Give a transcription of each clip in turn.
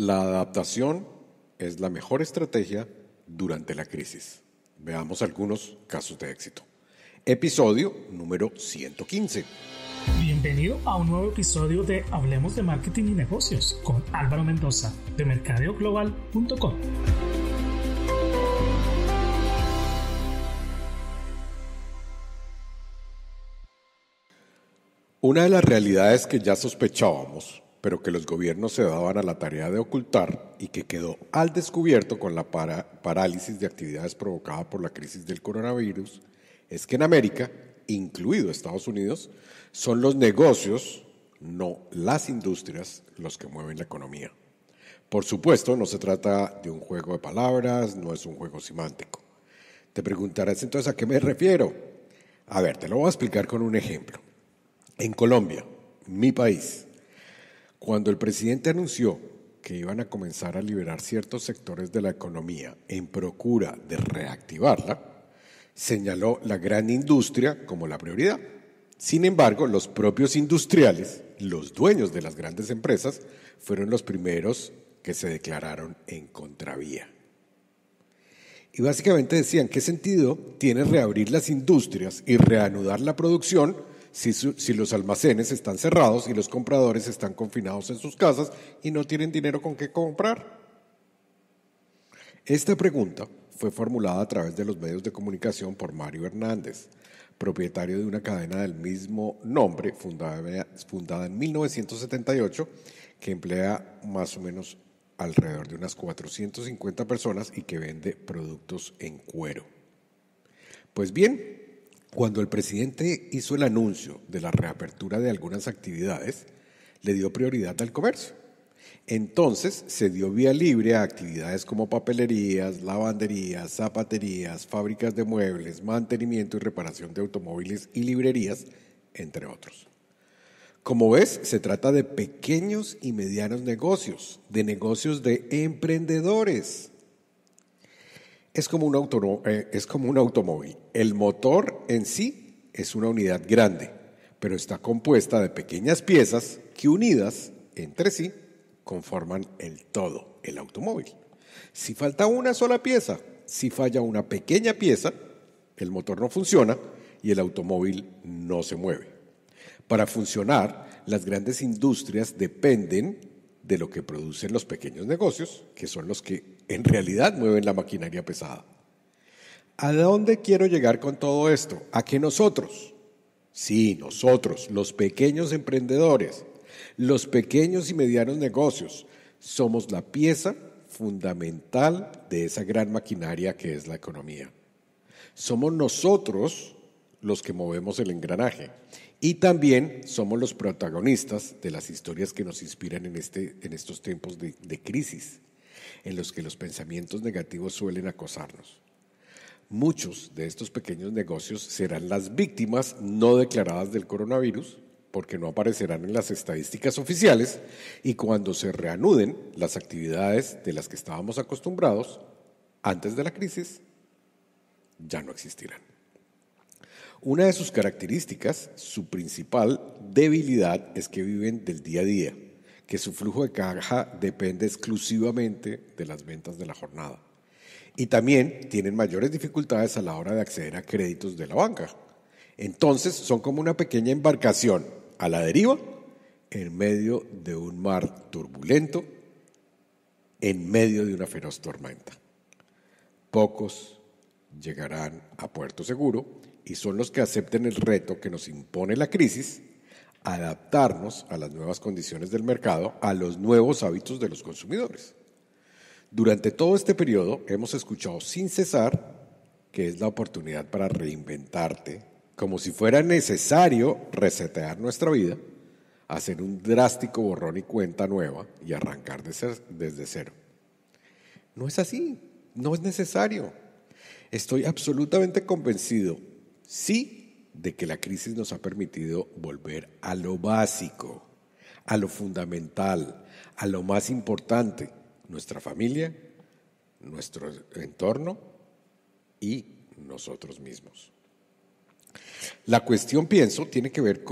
La adaptación es la mejor estrategia durante la crisis. Veamos algunos casos de éxito. Episodio número 115. Bienvenido a un nuevo episodio de Hablemos de Marketing y Negocios con Álvaro Mendoza de mercadeoglobal.com. Una de las realidades que ya sospechábamos pero que los gobiernos se daban a la tarea de ocultar y que quedó al descubierto con la parálisis de actividades provocada por la crisis del coronavirus, es que en América, incluido Estados Unidos, son los negocios, no las industrias, los que mueven la economía. Por supuesto, no se trata de un juego de palabras, no es un juego semántico. Te preguntarás entonces a qué me refiero. A ver, te lo voy a explicar con un ejemplo. En Colombia, mi país, cuando el presidente anunció que iban a comenzar a liberar ciertos sectores de la economía en procura de reactivarla, señaló la gran industria como la prioridad. Sin embargo, los propios industriales, los dueños de las grandes empresas, fueron los primeros que se declararon en contravía. Y básicamente decían, ¿qué sentido tiene reabrir las industrias y reanudar la producción si, los almacenes están cerrados y los compradores están confinados en sus casas y no tienen dinero con qué comprar? Esta pregunta fue formulada a través de los medios de comunicación por Mario Hernández, propietario de una cadena del mismo nombre, fundada en 1978, que emplea más o menos alrededor de unas 450 personas y que vende productos en cuero. Pues bien, cuando el presidente hizo el anuncio de la reapertura de algunas actividades, le dio prioridad al comercio. Entonces se dio vía libre a actividades como papelerías, lavanderías, zapaterías, fábricas de muebles, mantenimiento y reparación de automóviles y librerías, entre otros. Como ves, se trata de pequeños y medianos negocios, de negocios de emprendedores es como un, eh, es como un automóvil. El motor en sí es una unidad grande, pero está compuesta de pequeñas piezas que unidas entre sí conforman el todo, el automóvil. Si falta una sola pieza, si falla una pequeña pieza, el motor no funciona y el automóvil no se mueve. Para funcionar, las grandes industrias dependen de lo que producen los pequeños negocios, que son los que en realidad mueven la maquinaria pesada. ¿A dónde quiero llegar con todo esto? A que nosotros, sí, nosotros, los pequeños emprendedores, los pequeños y medianos negocios, somos la pieza fundamental de esa gran maquinaria que es la economía. Somos nosotros los que movemos el engranaje y también somos los protagonistas de las historias que nos inspiran en, este, en estos tiempos de, de crisis, en los que los pensamientos negativos suelen acosarnos. Muchos de estos pequeños negocios serán las víctimas no declaradas del coronavirus porque no aparecerán en las estadísticas oficiales y cuando se reanuden las actividades de las que estábamos acostumbrados antes de la crisis, ya no existirán. Una de sus características, su principal debilidad es que viven del día a día, que su flujo de caja depende exclusivamente de las ventas de la jornada. Y también tienen mayores dificultades a la hora de acceder a créditos de la banca. Entonces son como una pequeña embarcación a la deriva en medio de un mar turbulento, en medio de una feroz tormenta. Pocos llegarán a puerto seguro y son los que acepten el reto que nos impone la crisis, adaptarnos a las nuevas condiciones del mercado, a los nuevos hábitos de los consumidores. Durante todo este periodo hemos escuchado sin cesar que es la oportunidad para reinventarte, como si fuera necesario resetear nuestra vida, hacer un drástico borrón y cuenta nueva y arrancar de desde cero. No es así, no es necesario. Estoy absolutamente convencido sí de que la crisis nos ha permitido volver a lo básico, a lo fundamental, a lo más importante, nuestra familia, nuestro entorno y nosotros mismos. La cuestión, pienso, tiene que ver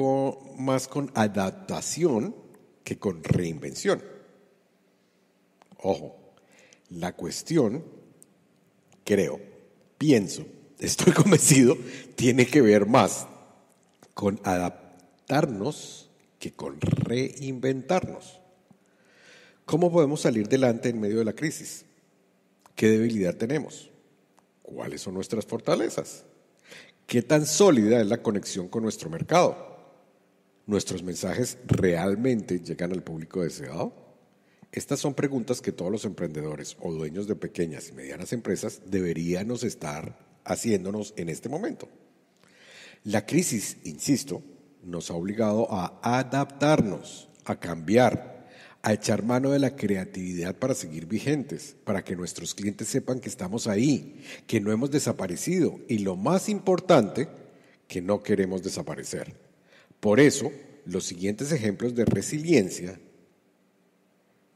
más con adaptación que con reinvención. Ojo, la cuestión, creo, pienso, estoy convencido, tiene que ver más con adaptarnos que con reinventarnos. ¿Cómo podemos salir delante en medio de la crisis? ¿Qué debilidad tenemos? ¿Cuáles son nuestras fortalezas? ¿Qué tan sólida es la conexión con nuestro mercado? ¿Nuestros mensajes realmente llegan al público deseado? Estas son preguntas que todos los emprendedores o dueños de pequeñas y medianas empresas deberíamos estar haciéndonos en este momento. La crisis, insisto, nos ha obligado a adaptarnos, a cambiar, a echar mano de la creatividad para seguir vigentes, para que nuestros clientes sepan que estamos ahí, que no hemos desaparecido y lo más importante, que no queremos desaparecer. Por eso, los siguientes ejemplos de resiliencia,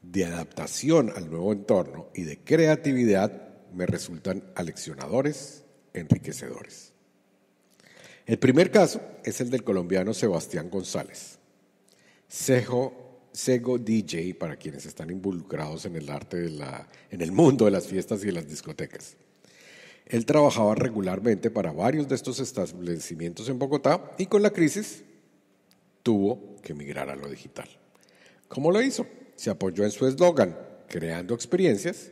de adaptación al nuevo entorno y de creatividad me resultan aleccionadores enriquecedores. El primer caso es el del colombiano Sebastián González. cejo Sego DJ, para quienes están involucrados en el arte, de la, en el mundo de las fiestas y de las discotecas. Él trabajaba regularmente para varios de estos establecimientos en Bogotá y con la crisis tuvo que migrar a lo digital. ¿Cómo lo hizo? Se apoyó en su eslogan, creando experiencias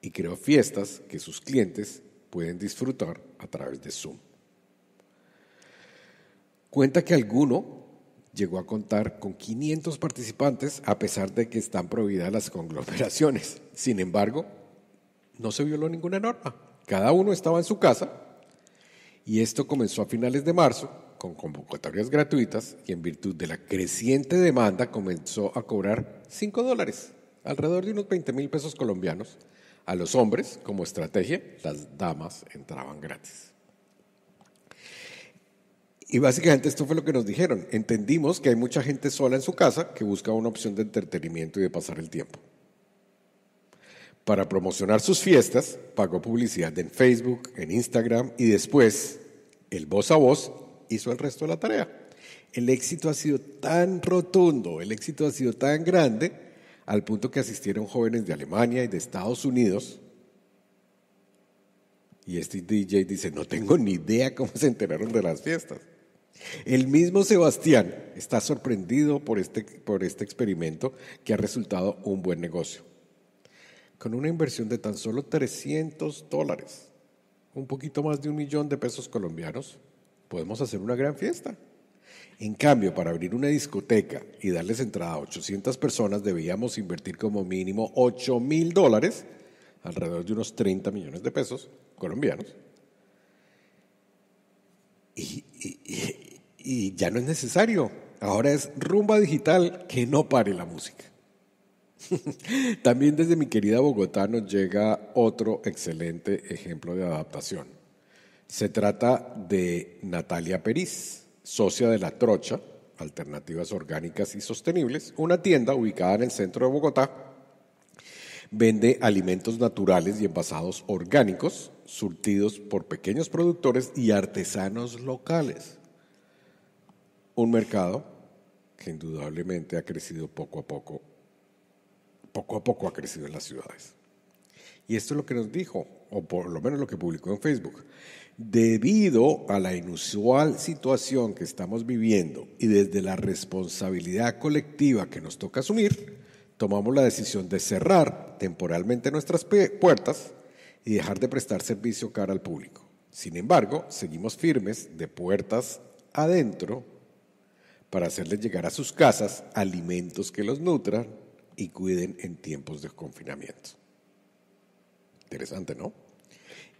y creó fiestas que sus clientes pueden disfrutar a través de Zoom. Cuenta que alguno llegó a contar con 500 participantes a pesar de que están prohibidas las conglomeraciones. Sin embargo, no se violó ninguna norma. Cada uno estaba en su casa y esto comenzó a finales de marzo con convocatorias gratuitas y en virtud de la creciente demanda comenzó a cobrar 5 dólares, alrededor de unos 20 mil pesos colombianos, a los hombres, como estrategia, las damas entraban gratis. Y básicamente esto fue lo que nos dijeron. Entendimos que hay mucha gente sola en su casa que busca una opción de entretenimiento y de pasar el tiempo. Para promocionar sus fiestas, pagó publicidad en Facebook, en Instagram y después el voz a voz hizo el resto de la tarea. El éxito ha sido tan rotundo, el éxito ha sido tan grande al punto que asistieron jóvenes de Alemania y de Estados Unidos. Y este DJ dice, no tengo ni idea cómo se enteraron de las fiestas. El mismo Sebastián está sorprendido por este, por este experimento que ha resultado un buen negocio. Con una inversión de tan solo 300 dólares, un poquito más de un millón de pesos colombianos, podemos hacer una gran fiesta. En cambio, para abrir una discoteca y darles entrada a 800 personas, debíamos invertir como mínimo 8 mil dólares, alrededor de unos 30 millones de pesos colombianos. Y, ya no es necesario. Ahora es rumba digital que no pare la música. También desde mi querida Bogotá nos llega otro excelente ejemplo de adaptación. Se trata de Natalia Peris socia de La Trocha, Alternativas Orgánicas y Sostenibles, una tienda ubicada en el centro de Bogotá. Vende alimentos naturales y envasados orgánicos, surtidos por pequeños productores y artesanos locales. Un mercado que indudablemente ha crecido poco a poco, poco a poco ha crecido en las ciudades. Y esto es lo que nos dijo, o por lo menos lo que publicó en Facebook debido a la inusual situación que estamos viviendo y desde la responsabilidad colectiva que nos toca asumir, tomamos la decisión de cerrar temporalmente nuestras puertas y dejar de prestar servicio cara al público. Sin embargo, seguimos firmes de puertas adentro para hacerles llegar a sus casas alimentos que los nutran y cuiden en tiempos de confinamiento. Interesante, ¿no?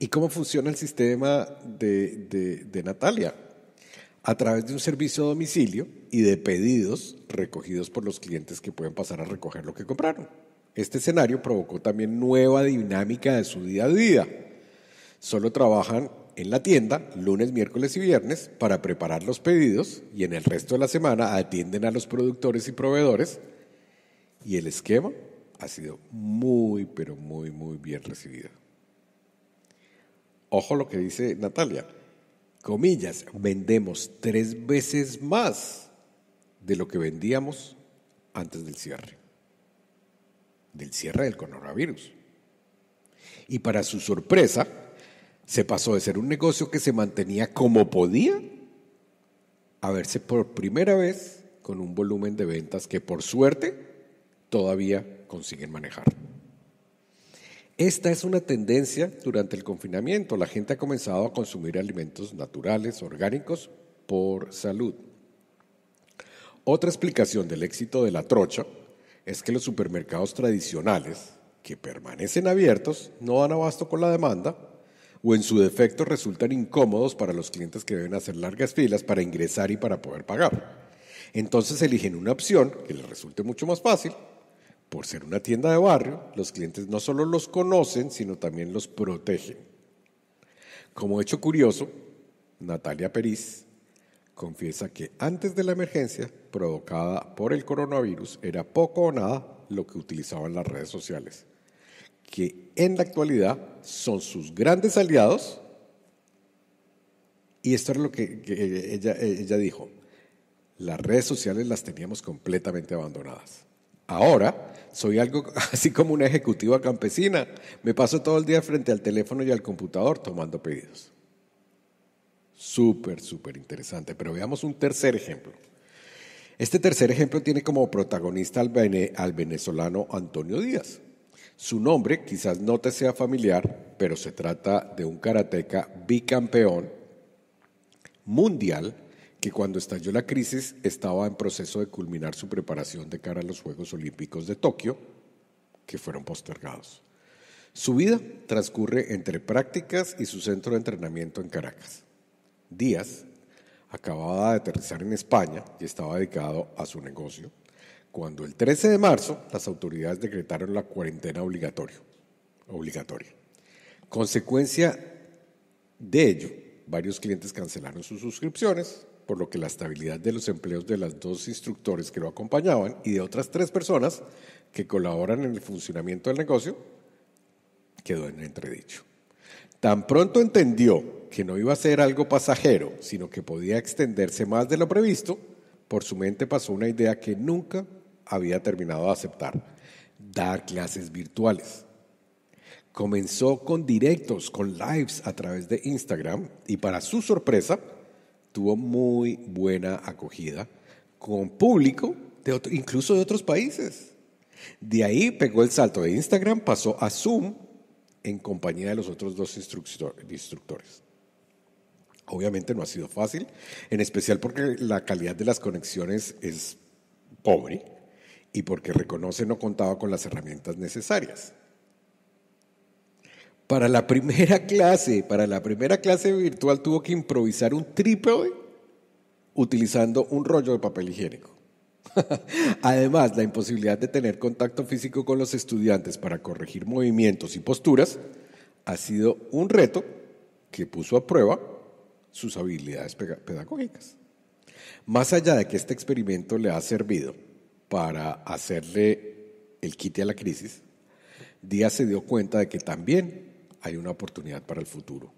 ¿Y cómo funciona el sistema de, Natalia? A través de un servicio a domicilio y de pedidos recogidos por los clientes que pueden pasar a recoger lo que compraron. Este escenario provocó también nueva dinámica de su día a día. Solo trabajan en la tienda lunes, miércoles y viernes para preparar los pedidos y en el resto de la semana atienden a los productores y proveedores y el esquema ha sido muy, pero muy, muy bien recibido. Ojo lo que dice Natalia. Comillas, vendemos tres veces más de lo que vendíamos antes del cierre, del cierre del coronavirus. Y para su sorpresa, se pasó de ser un negocio que se mantenía como podía a verse por primera vez con un volumen de ventas que por suerte todavía consiguen manejar. Esta es una tendencia durante el confinamiento. La gente ha comenzado a consumir alimentos naturales, orgánicos, por salud. Otra explicación del éxito de la trocha es que los supermercados tradicionales, que permanecen abiertos, no dan abasto con la demanda o en su defecto resultan incómodos para los clientes que deben hacer largas filas para ingresar y para poder pagar. Entonces eligen una opción que les resulte mucho más fácil por ser una tienda de barrio, los clientes no solo los conocen, sino también los protegen. Como hecho curioso, Natalia Peris confiesa que antes de la emergencia provocada por el coronavirus era poco o nada lo que utilizaban las redes sociales, que en la actualidad son sus grandes aliados. Y esto es lo que, ella dijo, las redes sociales las teníamos completamente abandonadas. Ahora soy algo así como una ejecutiva campesina. Me paso todo el día frente al teléfono y al computador tomando pedidos. Súper, súper interesante. Pero veamos un tercer ejemplo. Este tercer ejemplo tiene como protagonista al, venezolano Antonio Díaz. Su nombre quizás no te sea familiar, pero se trata de un karateca bicampeón mundial que cuando estalló la crisis estaba en proceso de culminar su preparación de cara a los Juegos Olímpicos de Tokio, que fueron postergados. Su vida transcurre entre prácticas y su centro de entrenamiento en Caracas. Díaz acababa de aterrizar en España y estaba dedicado a su negocio, cuando el 13 de marzo las autoridades decretaron la cuarentena obligatoria. obligatoria. Consecuencia de ello, varios clientes cancelaron sus suscripciones por lo que la estabilidad de los empleos de las dos instructores que lo acompañaban y de otras tres personas que colaboran en el funcionamiento del negocio quedó en entredicho. Tan pronto entendió que no iba a ser algo pasajero, sino que podía extenderse más de lo previsto, por su mente pasó una idea que nunca había terminado de aceptar, dar clases virtuales. Comenzó con directos, con lives a través de Instagram y para su sorpresa, tuvo muy buena acogida con público, incluso de otros países. De ahí pegó el salto de Instagram, pasó a Zoom en compañía de los otros dos instructores. Obviamente no ha sido fácil, en especial porque la calidad de las conexiones es pobre y porque reconoce no contaba con las herramientas necesarias. Para la primera clase, para la primera clase virtual tuvo que improvisar un trípode utilizando un rollo de papel higiénico. Además, la imposibilidad de tener contacto físico con los estudiantes para corregir movimientos y posturas ha sido un reto que puso a prueba sus habilidades pedagógicas. Más allá de que este experimento le ha servido para hacerle el quite a la crisis, Díaz se dio cuenta de que también hay una oportunidad para el futuro.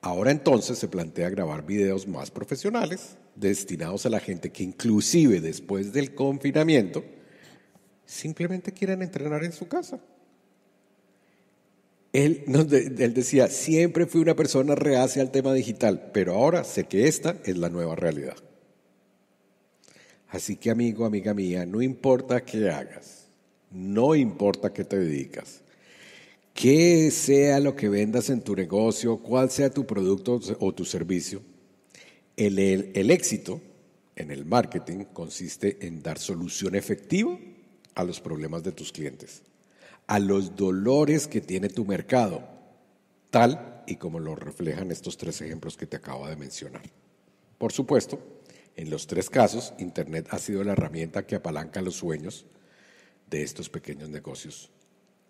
Ahora entonces se plantea grabar videos más profesionales destinados a la gente que inclusive después del confinamiento simplemente quieran entrenar en su casa. Él, él, decía, siempre fui una persona reacia al tema digital, pero ahora sé que esta es la nueva realidad. Así que amigo, amiga mía, no importa qué hagas, no importa qué te dedicas, qué sea lo que vendas en tu negocio, cuál sea tu producto o tu servicio, el, el éxito en el marketing consiste en dar solución efectiva a los problemas de tus clientes, a los dolores que tiene tu mercado, tal y como lo reflejan estos tres ejemplos que te acabo de mencionar. Por supuesto, en los tres casos, Internet ha sido la herramienta que apalanca los sueños de estos pequeños negocios,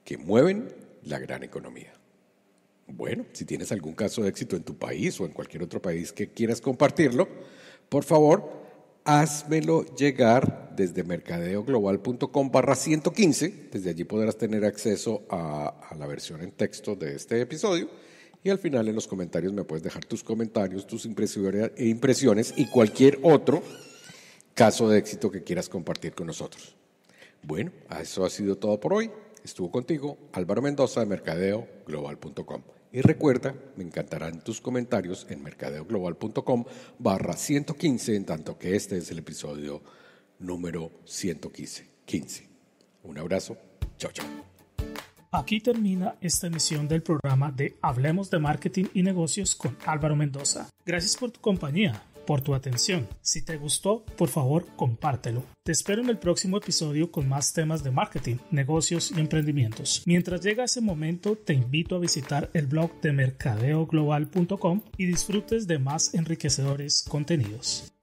que mueven la gran economía. Bueno, si tienes algún caso de éxito en tu país o en cualquier otro país que quieras compartirlo, por favor, házmelo llegar desde mercadeoglobal.com barra 115. Desde allí podrás tener acceso a, a, la versión en texto de este episodio. Y al final en los comentarios me puedes dejar tus comentarios, tus impresiones y cualquier otro caso de éxito que quieras compartir con nosotros. Bueno, eso ha sido todo por hoy. Estuvo contigo Álvaro Mendoza de mercadeoglobal.com. Y recuerda, me encantarán tus comentarios en mercadeoglobal.com barra 115, en tanto que este es el episodio número 115. 15. Un abrazo. Chao, chao. Aquí termina esta emisión del programa de Hablemos de Marketing y Negocios con Álvaro Mendoza. Gracias por tu compañía por tu atención. Si te gustó, por favor, compártelo. Te espero en el próximo episodio con más temas de marketing, negocios y emprendimientos. Mientras llega ese momento, te invito a visitar el blog de mercadeoglobal.com y disfrutes de más enriquecedores contenidos.